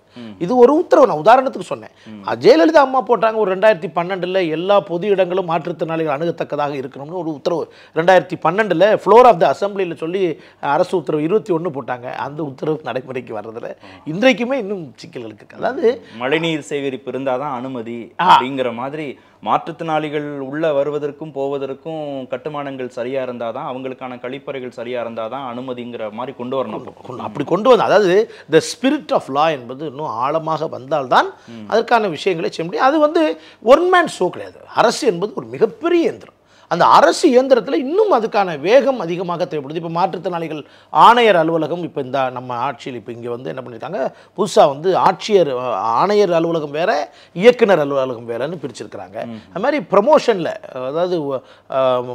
இது ஒரு உத்தரவு நான் உதாரணத்துக்கு சொன்னேன் ஜெயலலிதா அம்மா போட்டாங்க ஒரு ரெண்டாயிரத்தி பன்னெண்டில் எல்லா பொது இடங்களும் மாற்றுத்திறனாளிகள் அணுகத்தக்கதாக இருக்கணும்னு ஒரு உத்தரவு ரெண்டாயிரத்தி பன்னெண்டில் ஃப்ளோர் ஆஃப் த அசம்பிளியில் சொல்லி அரசு உத்தரவு இருபத்தி ஒன்று போட்டாங்க அந்த உத்தரவு நடைமுறைக்கு வர்றதில் இன்றைக்குமே இன்னும் சிக்கல்கள் இருக்குது அதாவது மழைநீர் சேகரிப்பு இருந்தால் தான் அனுமதி அப்படிங்கிற மாதிரி மாற்றுத்திறனாளிகள் உள்ள வருவதற்கும் போவதற்கும் கட்டுமானங்கள் சரியாக இருந்தால் தான் அவங்களுக்கான கழிப்பறைகள் சரியாக அதிகாரியாக இருந்தால் தான் அனுமதிங்கிற மாதிரி கொண்டு வரணும் அப்படி கொண்டு வந்து அதாவது த ஸ்பிரிட் ஆஃப் லா என்பது இன்னும் ஆழமாக வந்தால்தான் அதற்கான விஷயங்களை செய்ய முடியும் அது வந்து ஒன் மேன் ஷோ கிடையாது அரசு என்பது ஒரு மிகப்பெரிய எந்திரம் அந்த அரசு இயந்திரத்தில் இன்னும் அதுக்கான வேகம் அதிகமாக தேவைப்படுது இப்போ மாற்றுத்திறனாளிகள் ஆணையர் அலுவலகம் இப்போ இந்த நம்ம ஆட்சியில் இப்போ இங்கே வந்து என்ன பண்ணியிருக்காங்க புதுசாக வந்து ஆட்சியர் ஆணையர் அலுவலகம் வேறு இயக்குனர் அலுவலகம் வேலைன்னு பிரிச்சிருக்கிறாங்க அது மாதிரி ப்ரமோஷனில் அதாவது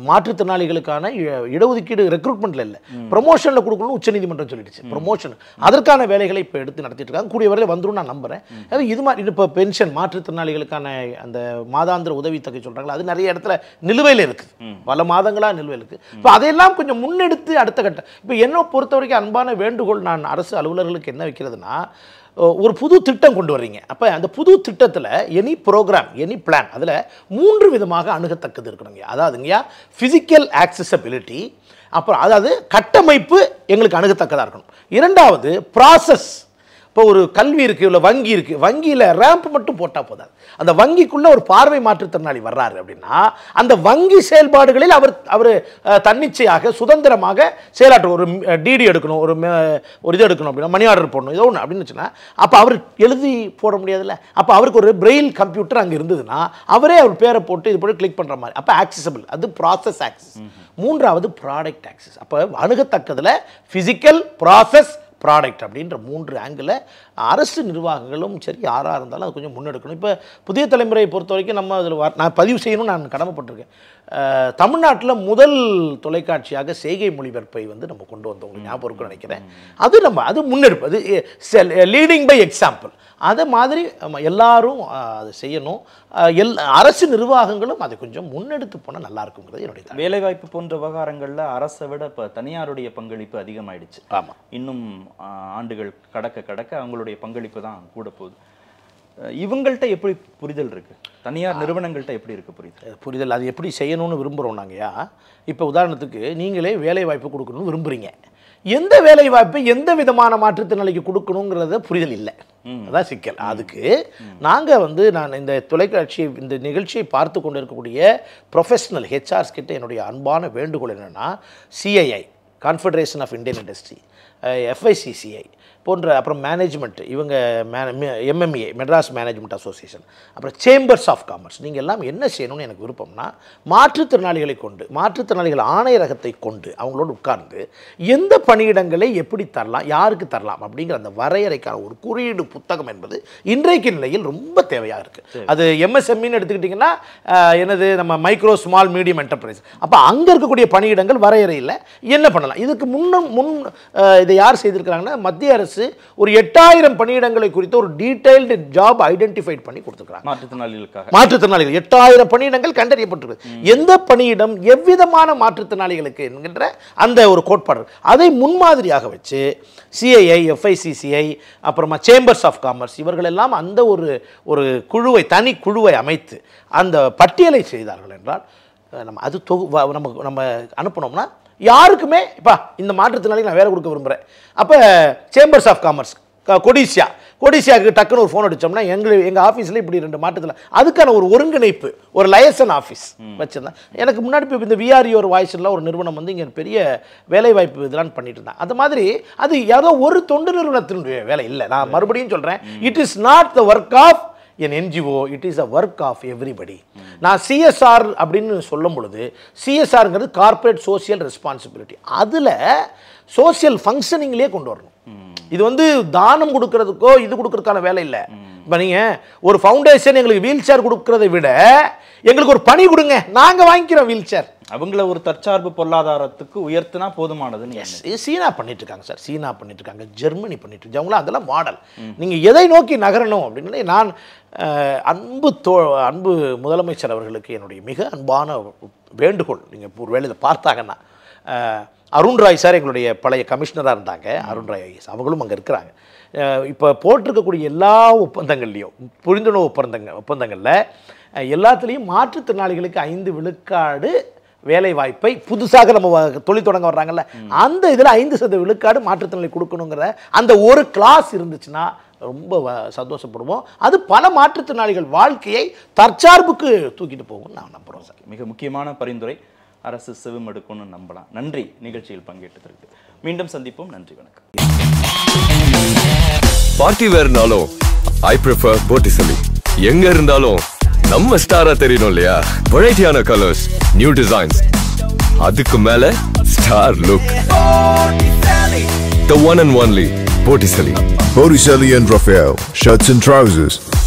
மாற்றுத்திறனாளிகளுக்கான இடஒதுக்கீடு ரெக்ரூட்மெண்ட்டில் இல்லை ப்ரமோஷனில் கொடுக்கணும்னு உச்சநீதிமன்றம் சொல்லிடுச்சு ப்ரமோஷன் அதற்கான வேலைகளை இப்போ எடுத்து நடத்திட்டு இருக்காங்க கூடிய வரையில் வந்துடும் நான் நம்புகிறேன் இது மாதிரி இப்போ பென்ஷன் மாற்றுத்திறனாளிகளுக்கான அந்த மாதாந்திர உதவித்தொகை சொல்கிறாங்களா அது நிறைய இடத்துல நிலுவையில் இருக்குது இருக்குது பல மாதங்களாக நிலுவையில் இருக்குது இப்போ அதையெல்லாம் கொஞ்சம் முன்னெடுத்து அடுத்த கட்டம் இப்போ என்ன பொறுத்த வரைக்கும் அன்பான வேண்டுகோள் நான் அரசு அலுவலர்களுக்கு என்ன வைக்கிறதுனா ஒரு புது திட்டம் கொண்டு வர்றீங்க அப்போ அந்த புது திட்டத்தில் எனி ப்ரோக்ராம் எனி பிளான் அதில் மூன்று விதமாக அணுகத்தக்கது இருக்கணுங்க அதாவதுங்கய்யா ஃபிசிக்கல் ஆக்சசபிலிட்டி அப்புறம் அதாவது கட்டமைப்பு எங்களுக்கு அணுகத்தக்கதாக இருக்கணும் இரண்டாவது ப்ராசஸ் இப்போ ஒரு கல்வி இருக்குது இல்லை வங்கி இருக்குது வங்கியில் ரேம்ப் மட்டும் போட்டால் போதாது அந்த வங்கிக்குள்ளே ஒரு பார்வை மாற்றுத்திறனாளி வர்றாரு அப்படின்னா அந்த வங்கி செயல்பாடுகளில் அவர் அவர் தன்னிச்சையாக சுதந்திரமாக செயலாற்று ஒரு டிடி எடுக்கணும் ஒரு ஒரு இது எடுக்கணும் அப்படின்னா மணி ஆர்டர் போடணும் ஏதோ ஒன்று அப்படின்னு வச்சுன்னா அப்போ அவர் எழுதி போட முடியாதுல்ல அப்போ அவருக்கு ஒரு பிரெயில் கம்ப்யூட்டர் அங்கே இருந்ததுன்னா அவரே அவர் பேரை போட்டு இது போட்டு கிளிக் பண்ணுற மாதிரி அப்போ ஆக்சிசபிள் அது ப்ராசஸ் ஆக்சஸ் மூன்றாவது ப்ராடக்ட் ஆக்சஸ் அப்போ அணுகத்தக்கதில் ஃபிசிக்கல் ப்ராசஸ் ப்ராடக்ட் அப்படின்ற மூன்று ஆங்கிளில் அரசு நிர்வாகங்களும் சரி யாராக இருந்தாலும் அது கொஞ்சம் முன்னெடுக்கணும் இப்போ புதிய தலைமுறையை பொறுத்த வரைக்கும் நம்ம அதில் நான் பதிவு செய்யணும்னு நான் கடமைப்பட்டிருக்கேன் தமிழ்நாட்டில் முதல் தொலைக்காட்சியாக செய்கை மொழிபெயர்ப்பை வந்து நம்ம கொண்டு வந்தோம் ஞாபகம் இருக்குன்னு நினைக்கிறேன் அது நம்ம அது முன்னெடுப்பு அது லீடிங் பை எக்ஸாம்பிள் அதை மாதிரி எல்லாரும் அதை செய்யணும் எல் அரசு நிர்வாகங்களும் அதை கொஞ்சம் முன்னெடுத்து போனால் நல்லா இருக்குங்கிறது என்னுடைய வேலைவாய்ப்பு போன்ற விவகாரங்களில் அரசை விட இப்போ தனியாருடைய பங்களிப்பு அதிகமாயிடுச்சு ஆமாம் இன்னும் ஆண்டுகள் கடக்க கடக்க அவங்களுடைய பங்களிப்பு தான் கூட போகுது இவங்கள்ட்ட எப்படி புரிதல் இருக்குது தனியார் நிறுவனங்கள்ட்ட எப்படி இருக்குது புரிதல் புரிதல் அது எப்படி செய்யணும்னு விரும்புகிறோம் நாங்கயா இப்போ உதாரணத்துக்கு நீங்களே வேலை வாய்ப்பு கொடுக்கணும்னு விரும்புகிறீங்க எந்த வேலை வாய்ப்பு எந்த விதமான மாற்றுத்திறனாளிக்கு கொடுக்கணுங்கிறத புரிதல் இல்லை அதான் சிக்கல் அதுக்கு நாங்கள் வந்து நான் இந்த தொலைக்காட்சி இந்த நிகழ்ச்சியை பார்த்து கொண்டு இருக்கக்கூடிய ப்ரொஃபஷனல் ஹெச்ஆர்ஸ் கிட்ட என்னுடைய அன்பான வேண்டுகோள் என்னென்னா CII Confederation of Indian Industry FICCI போன்ற அப்புறம் மேனேஜ்மெண்ட் இவங்க எம்எம்ஏ மெட்ராஸ் மேனேஜ்மெண்ட் அசோசியேஷன் அப்புறம் சேம்பர்ஸ் ஆஃப் காமர்ஸ் நீங்கள் எல்லாம் என்ன செய்யணும்னு எனக்கு விருப்பம்னா மாற்றுத்திறனாளிகளை கொண்டு மாற்றுத்திறனாளிகள் ஆணையரகத்தை கொண்டு அவங்களோடு உட்கார்ந்து எந்த பணியிடங்களை எப்படி தரலாம் யாருக்கு தரலாம் அப்படிங்கிற அந்த வரையறைக்கான ஒரு குறியீடு புத்தகம் என்பது இன்றைக்கு நிலையில் ரொம்ப தேவையாக இருக்குது அது எம்எஸ்எம்இன்னு e எடுத்துக்கிட்டிங்கன்னா என்னது நம்ம மைக்ரோ ஸ்மால் மீடியம் என்டர்பிரைஸ் அப்போ அங்கே இருக்கக்கூடிய பணியிடங்கள் வரையறையில் என்ன பண்ணலாம் இதுக்கு முன்னும் முன் இதை யார் செய்திருக்கிறாங்கன்னா மத்திய அரசு அரசு ஒரு எட்டாயிரம் பணியிடங்களை குறித்து ஒரு டீடைல்டு ஜாப் ஐடென்டிஃபைட் பண்ணி கொடுத்துருக்காங்க மாற்றுத்திறனாளிகளுக்காக மாற்றுத்திறனாளிகள் எட்டாயிரம் பணியிடங்கள் கண்டறியப்பட்டிருக்கு எந்த பணியிடம் எவ்விதமான மாற்றுத்திறனாளிகளுக்கு என்கின்ற அந்த ஒரு கோட்பாடு அதை முன்மாதிரியாக வச்சு சிஐஐ எஃப்ஐசிசிஐ அப்புறமா சேம்பர்ஸ் ஆஃப் காமர்ஸ் இவர்கள் எல்லாம் அந்த ஒரு ஒரு குழுவை தனி குழுவை அமைத்து அந்த பட்டியலை செய்தார்கள் என்றால் நம்ம அது தொகு நம்ம நம்ம அனுப்பினோம்னா யாருக்குமே இப்போ இந்த மாற்றுத்திறனாளிக்கு நான் வேலை கொடுக்க விரும்புகிறேன் அப்போ சேம்பர்ஸ் ஆஃப் காமர்ஸ் கொடிசியா கொடிசியாவுக்கு டக்குன்னு ஒரு ஃபோன் அடித்தோம்னா எங்கள் எங்கள் ஆஃபீஸில் இப்படி ரெண்டு மாற்றத்தில் அதுக்கான ஒரு ஒருங்கிணைப்பு ஒரு லயசன் ஆஃபீஸ் வச்சுருந்தேன் எனக்கு முன்னாடி இப்போ இந்த விஆர்இ e ஒரு வாய்ஸ்லாம் ஒரு நிறுவனம் வந்து இங்கே பெரிய வேலைவாய்ப்பு இதெல்லாம் பண்ணிட்டு இருந்தேன் அந்த மாதிரி அது ஏதோ ஒரு தொண்டு நிறுவனத்தினுடைய வேலை இல்லை நான் மறுபடியும் சொல்கிறேன் it is not the work of an NGO it is a work of everybody நான் சிஎஸ்ஆர் அப்படின்னு சொல்லும் பொழுது சிஎஸ்ஆருங்கிறது கார்பரேட் சோசியல் ரெஸ்பான்சிபிலிட்டி அதில் சோசியல் ஃபங்க்ஷனிங்லேயே கொண்டு வரணும் இது வந்து தானம் கொடுக்கறதுக்கோ இது கொடுக்கறதுக்கான வேலை இல்லை இப்போ நீங்கள் ஒரு ஃபவுண்டேஷன் எங்களுக்கு வீல் சேர் கொடுக்கறதை விட எங்களுக்கு ஒரு பணி கொடுங்க நாங்கள் வாங்கிக்கிறோம் வீல் சேர் அவங்கள ஒரு தற்சார்பு பொருளாதாரத்துக்கு உயர்த்தினா போதுமானதுன்னு சீனா பண்ணிட்டு இருக்காங்க சார் சீனா பண்ணிட்டு இருக்காங்க ஜெர்மனி பண்ணிட்டு இருக்காங்க அதெல்லாம் மாடல் நீங்கள் எதை நோக்கி நகரணும் அப்படின்னு நான் அன்பு தோ அன்பு முதலமைச்சர் அவர்களுக்கு என்னுடைய மிக அன்பான வேண்டுகோள் நீங்கள் ஒரு வேலை இதை பார்த்தாங்கன்னா அருண் ராய் சார் எங்களுடைய பழைய கமிஷனராக இருந்தாங்க அருண் ராய் ஐஎஸ் அவங்களும் அங்கே இருக்கிறாங்க இப்போ போட்டிருக்கக்கூடிய எல்லா ஒப்பந்தங்கள்லையும் புரிந்துணர்வு ஒப்பந்தங்கள் ஒப்பந்தங்களில் எல்லாத்துலேயும் மாற்றுத்திறனாளிகளுக்கு ஐந்து விழுக்காடு வேலை வாய்ப்பை புதுசாக நம்ம தொழில் தொடங்க வர்றாங்கல்ல அந்த இதில் ஐந்து சதவீத விழுக்காடு மாற்றுத்திறனை கொடுக்கணுங்கிற அந்த ஒரு கிளாஸ் இருந்துச்சுன்னா ரொம்ப சந்தோஷப்படுவோம் அது பல மாற்றுத்திறனாளிகள் வாழ்க்கையை தற்சார்புக்கு தூக்கிட்டு போகும் நான் நம்புறோம் சார் மிக முக்கியமான பரிந்துரை அரசு செவிமடுக்கும்னு நம்பலாம் நன்றி நிகழ்ச்சியில் பங்கேற்றதற்கு மீண்டும் சந்திப்போம் நன்றி வணக்கம் பார்ட்டி வேறுனாலும் ஐ ப்ரிஃபர் போட்டிசலி எங்க இருந்தாலும் நம்ம ஸ்டாரா தெரியணும் இல்லையா வெரைட்டியான கலர்ஸ் நியூ டிசைன்ஸ் அதுக்கு மேல star look The one and only Botticelli. Botticelli and Raphael, shirts and trousers.